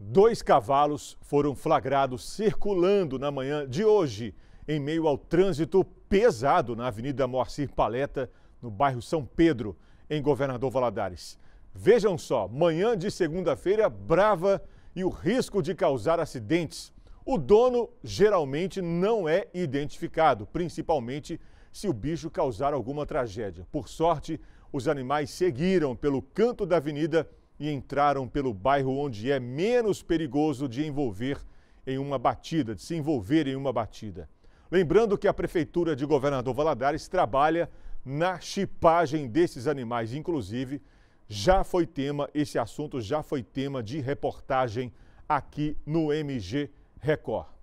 Dois cavalos foram flagrados circulando na manhã de hoje, em meio ao trânsito pesado na Avenida Moacir Paleta, no bairro São Pedro, em Governador Valadares. Vejam só, manhã de segunda-feira brava e o risco de causar acidentes. O dono geralmente não é identificado, principalmente se o bicho causar alguma tragédia. Por sorte, os animais seguiram pelo canto da avenida e entraram pelo bairro onde é menos perigoso de envolver em uma batida, de se envolver em uma batida. Lembrando que a Prefeitura de Governador Valadares trabalha na chipagem desses animais, inclusive já foi tema, esse assunto já foi tema de reportagem aqui no MG Record.